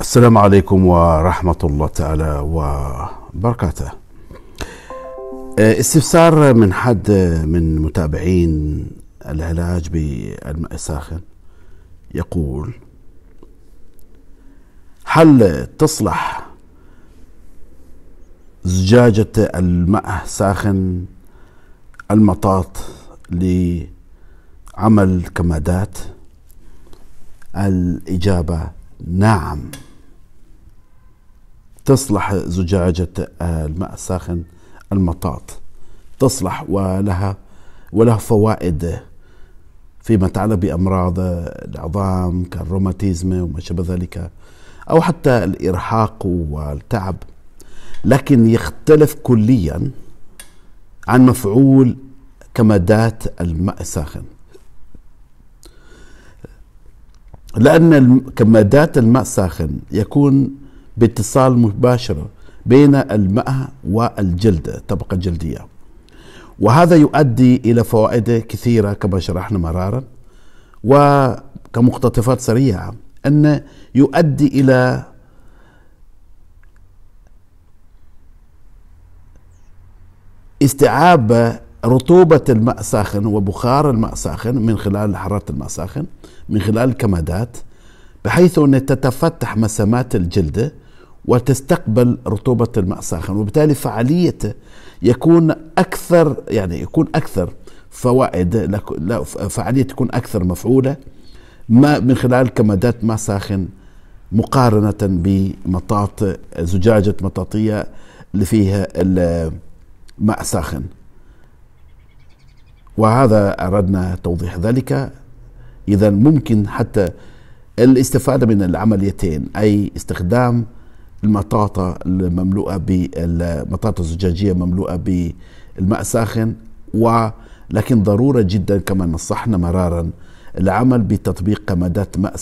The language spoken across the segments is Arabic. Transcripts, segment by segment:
السلام عليكم ورحمة الله تعالى وبركاته آه، استفسار من حد من متابعين العلاج بالماء الساخن يقول هل تصلح زجاجة الماء الساخن المطاط لعمل كمادات الإجابة نعم تصلح زجاجة الماء الساخن المطاط تصلح ولها ولها فوائد فيما يتعلق بأمراض العظام كالروماتيزم وما شابه ذلك أو حتى الإرهاق والتعب لكن يختلف كليا عن مفعول كمادات الماء الساخن لأن كمادات الماء الساخن يكون باتصال مباشر بين الماء والجلد طبقة جلدية وهذا يؤدي إلى فوائد كثيرة كما شرحنا مرارا وكمقتطفات سريعة أن يؤدي إلى استيعاب رطوبة الماء ساخن وبخار الماء ساخن من خلال حرارة الماء ساخن من خلال الكمادات بحيث أن تتفتح مسامات الجلد وتستقبل رطوبة الماء الساخن وبالتالي فعاليته يكون أكثر يعني يكون أكثر فوائد فعالية تكون أكثر مفعولة ما من خلال كمادات ماء ساخن مقارنة بمطاط زجاجة مطاطية اللي فيها الماء ساخن وهذا أردنا توضيح ذلك إذا ممكن حتى الاستفادة من العمليتين أي استخدام المطاطا المملوءه بالمطاطا الزجاجيه مملوءه بالماء الساخن ولكن ضروره جدا كما نصحنا مرارا العمل بتطبيق كمادات ماء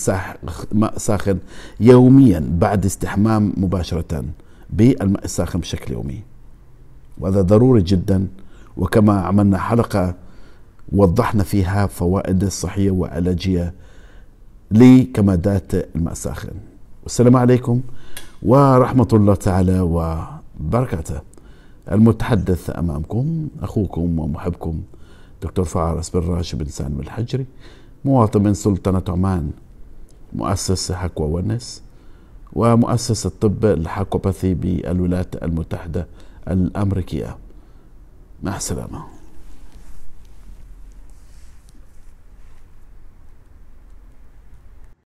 ماء ساخن يوميا بعد استحمام مباشره بالماء الساخن بشكل يومي وهذا ضروري جدا وكما عملنا حلقه وضحنا فيها فوائد صحيه وعلاجيه لكمادات الماء الساخن والسلام عليكم ورحمة الله تعالى وبركاته المتحدث أمامكم أخوكم ومحبكم دكتور فارس بن راشد بن سالم الحجري مواطن من سلطنة عمان مؤسس حكوى ونس ومؤسس الطب الحكوباثي بالولايات المتحدة الأمريكية مع السلامة